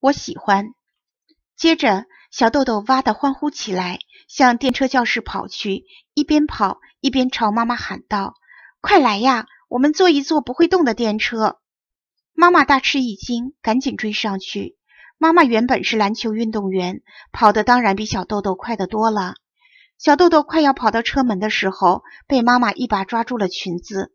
我喜欢。接着，小豆豆哇的欢呼起来，向电车教室跑去，一边跑一边朝妈妈喊道：“快来呀，我们坐一坐不会动的电车！”妈妈大吃一惊，赶紧追上去。妈妈原本是篮球运动员，跑的当然比小豆豆快得多了。小豆豆快要跑到车门的时候，被妈妈一把抓住了裙子。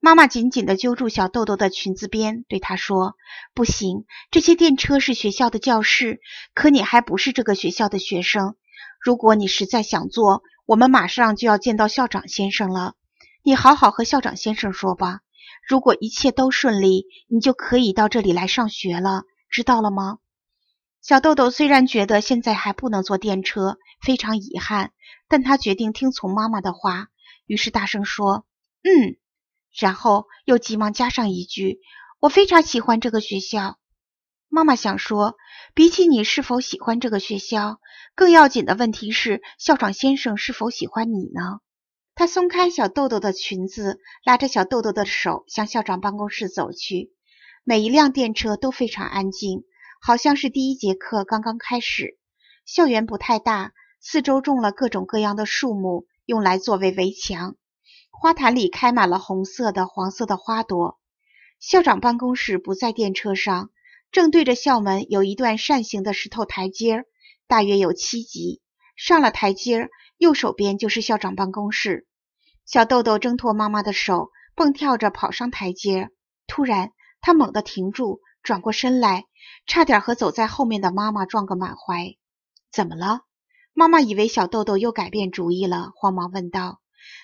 妈妈紧紧地揪住小豆豆的裙子边，对他说：“不行，这些电车是学校的教室，可你还不是这个学校的学生。如果你实在想坐，我们马上就要见到校长先生了。你好好和校长先生说吧。如果一切都顺利，你就可以到这里来上学了，知道了吗？”小豆豆虽然觉得现在还不能坐电车，非常遗憾，但他决定听从妈妈的话，于是大声说：“嗯。”然后又急忙加上一句：“我非常喜欢这个学校。”妈妈想说：“比起你是否喜欢这个学校，更要紧的问题是校长先生是否喜欢你呢？”她松开小豆豆的裙子，拉着小豆豆的手向校长办公室走去。每一辆电车都非常安静，好像是第一节课刚刚开始。校园不太大，四周种了各种各样的树木，用来作为围墙。花坛里开满了红色的、黄色的花朵。校长办公室不在电车上，正对着校门，有一段扇形的石头台阶，大约有七级。上了台阶，右手边就是校长办公室。小豆豆挣脱妈妈的手，蹦跳着跑上台阶。突然，他猛地停住，转过身来，差点和走在后面的妈妈撞个满怀。怎么了？妈妈以为小豆豆又改变主意了，慌忙问道。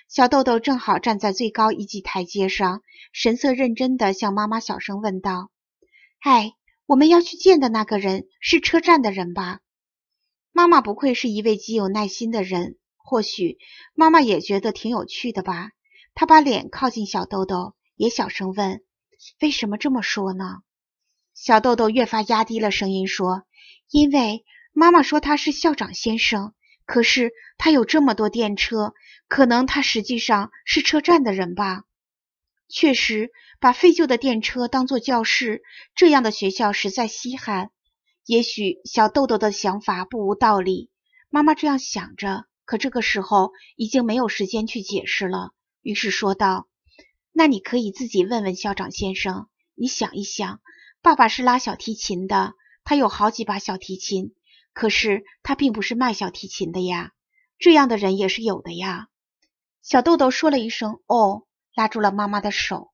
小豆豆正好站在最高一级台阶上，神色认真地向妈妈小声问道：“哎，我们要去见的那个人是车站的人吧？”妈妈不愧是一位极有耐心的人，或许妈妈也觉得挺有趣的吧。她把脸靠近小豆豆，也小声问：“为什么这么说呢？”小豆豆越发压低了声音说：“因为妈妈说他是校长先生。”可是他有这么多电车，可能他实际上是车站的人吧？确实，把废旧的电车当做教室，这样的学校实在稀罕。也许小豆豆的想法不无道理。妈妈这样想着，可这个时候已经没有时间去解释了，于是说道：“那你可以自己问问校长先生。你想一想，爸爸是拉小提琴的，他有好几把小提琴。”可是他并不是卖小提琴的呀，这样的人也是有的呀。小豆豆说了一声“哦”，拉住了妈妈的手。